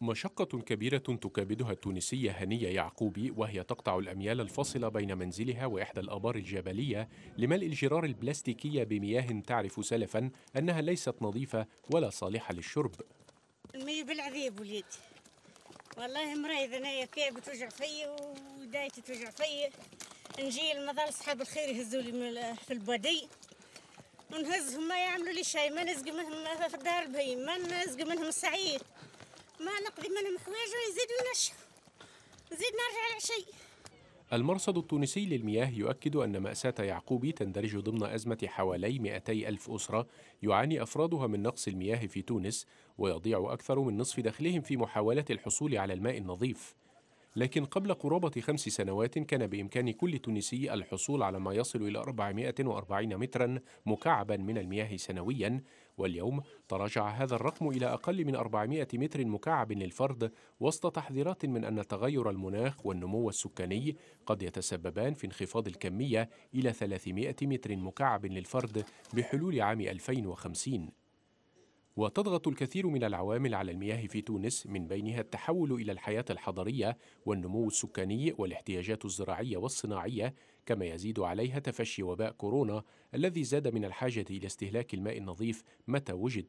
مشقة كبيرة تكابدها التونسية هنية يعقوبي وهي تقطع الأميال الفاصلة بين منزلها وإحدى الآبار الجبلية لملء الجرار البلاستيكية بمياه تعرف سلفا أنها ليست نظيفة ولا صالحة للشرب المية بالعذاب وليدي والله مريض أنا كاب توجع فيا ودايتي توجع فيا نجي المدار صحاب الخير يهزوا لي في البادي ونهزهم ما يعملوا لي شيء ما نزق منهم في الدار البهيم ما نزق منهم السعيد ما نقضي من حوايج يزيد نشر نزيد نرجع على شيء المرصد التونسي للمياه يؤكد أن مأساة يعقوبي تندرج ضمن أزمة حوالي 200 ألف أسرة يعاني أفرادها من نقص المياه في تونس ويضيع أكثر من نصف دخلهم في محاولة الحصول على الماء النظيف لكن قبل قرابة خمس سنوات كان بإمكان كل تونسي الحصول على ما يصل إلى 440 مترا مكعبا من المياه سنويا واليوم تراجع هذا الرقم إلى أقل من 400 متر مكعب للفرد وسط تحذيرات من أن تغير المناخ والنمو السكاني قد يتسببان في انخفاض الكمية إلى 300 متر مكعب للفرد بحلول عام 2050 وتضغط الكثير من العوامل على المياه في تونس من بينها التحول الى الحياه الحضريه والنمو السكاني والاحتياجات الزراعيه والصناعيه كما يزيد عليها تفشي وباء كورونا الذي زاد من الحاجه الى استهلاك الماء النظيف متى وجد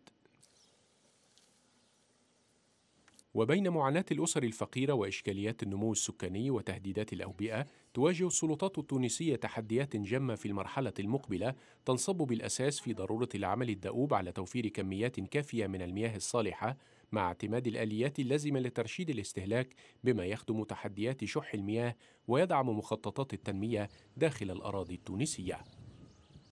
وبين معاناة الأسر الفقيرة وإشكاليات النمو السكاني وتهديدات الأوبئة تواجه السلطات التونسية تحديات جمة في المرحلة المقبلة تنصب بالأساس في ضرورة العمل الدؤوب على توفير كميات كافية من المياه الصالحة مع اعتماد الآليات اللازمة لترشيد الاستهلاك بما يخدم تحديات شح المياه ويدعم مخططات التنمية داخل الأراضي التونسية